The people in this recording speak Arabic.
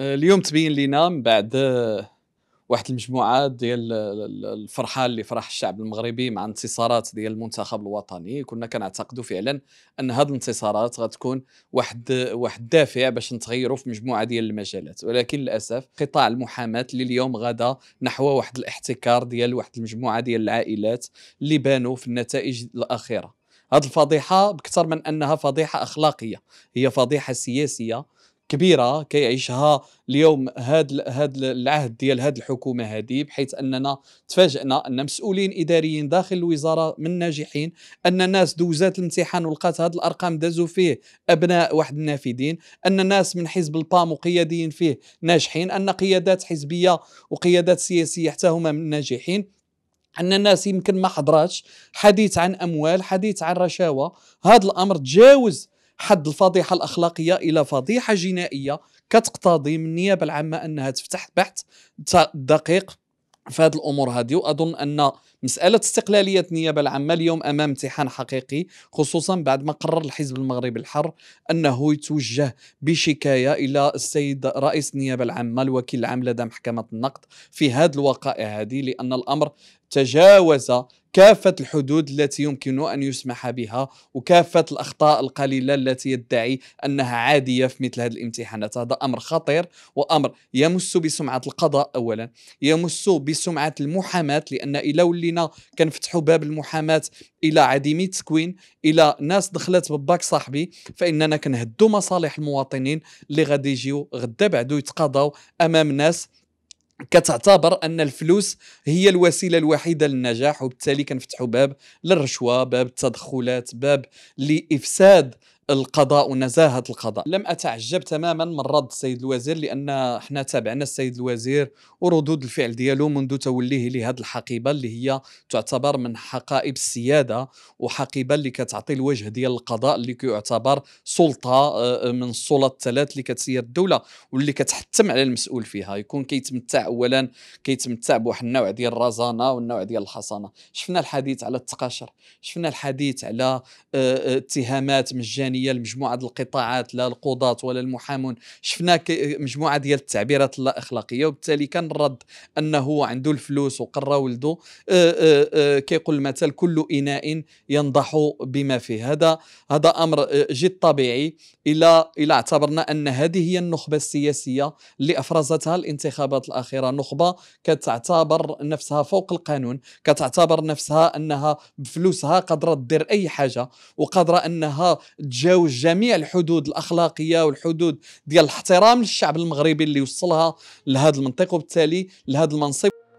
اليوم تبين لينا من بعد آه، واحد المجموعه ديال الفرحه اللي فرح الشعب المغربي مع انتصارات ديال المنتخب الوطني كنا كنعتقدوا فعلا ان هذه الانتصارات غتكون واحد واحد الدافع باش نتغيروا في مجموعه ديال المجالات ولكن للاسف قطاع المحاماه اللي اليوم غدا نحو واحد الاحتكار ديال واحد المجموعه ديال العائلات اللي بانوا في النتائج الاخيره هذه الفضيحه بكثر من انها فضيحه اخلاقيه هي فضيحه سياسيه كبيره كيعيشها اليوم هذا هذا العهد ديال هذه الحكومه هذه بحيث اننا تفاجئنا ان مسؤولين اداريين داخل الوزاره من ناجحين ان الناس دوزات الامتحان ولقات هذه الارقام دازوا فيه ابناء واحد النافذين ان الناس من حزب البام وقياديين فيه ناجحين ان قيادات حزبيه وقيادات سياسيه حتى هما من ناجحين ان الناس يمكن ما حضراتش حديث عن اموال حديث عن رشاوى هذا الامر تجاوز حد الفضيحه الاخلاقيه الى فضيحه جنائيه كتقتضي من النيابه العامه انها تفتح بحث دقيق في هذه الامور هذه واظن ان مساله استقلاليه النيابه العامه اليوم امام امتحان حقيقي خصوصا بعد ما قرر الحزب المغربي الحر انه يتوجه بشكايه الى السيد رئيس النيابه العامه الوكيل العام لدى محكمه النقد في هذه الوقائع هذه لان الامر تجاوز كافة الحدود التي يمكن أن يسمح بها وكافة الأخطاء القليلة التي يدعي أنها عادية في مثل هذه الامتحانات هذا أمر خطير وأمر يمس بسمعة القضاء أولا يمس بسمعة المحاماة لأن إلى ولينا كنفتحوا باب المحاماة إلى عديمي التكوين إلى ناس دخلت بباك صاحبي فإننا كنهدوا مصالح المواطنين اللي غادي يجيو غدا بعدو يتقاضاو أمام ناس كتعتبر ان الفلوس هي الوسيله الوحيده للنجاح وبالتالي كنفتحوا باب للرشوه باب التدخلات باب لافساد القضاء ونزاهه القضاء لم اتعجب تماما من رد السيد الوزير لان حنا تابعنا السيد الوزير وردود الفعل ديالو منذ توليه لهذه الحقيبه اللي هي تعتبر من حقائب السياده وحقيبه اللي كتعطي الوجه ديال القضاء اللي كيعتبر سلطه آه، آه، من السلطات الثلاث اللي كتسير الدوله واللي كتحتم على المسؤول فيها يكون كيتمتع اولا كيتمتع بواحد النوع ديال الرزانه والنوع ديال الحصانه شفنا الحديث على التقاشر شفنا الحديث على آه، اتهامات مجانيه الإعلامية لمجموعة القطاعات لا القضاة ولا المحامون شفنا مجموعة ديال التعبيرات اللا أخلاقية وبالتالي كان الرد أنه عنده الفلوس وقرا ولده كيقول المثل كل إناء ينضح بما فيه هذا هذا أمر جد طبيعي إلى إلى اعتبرنا أن هذه هي النخبة السياسية اللي أفرزتها الانتخابات الأخيرة نخبة كتعتبر نفسها فوق القانون كتعتبر نفسها أنها بفلوسها قادرة دير أي حاجة وقادرة أنها تجاوز جميع الحدود الاخلاقيه والحدود ديال الاحترام للشعب المغربي اللي وصلها لهذا المنطق وبالتالي لهذا المنصب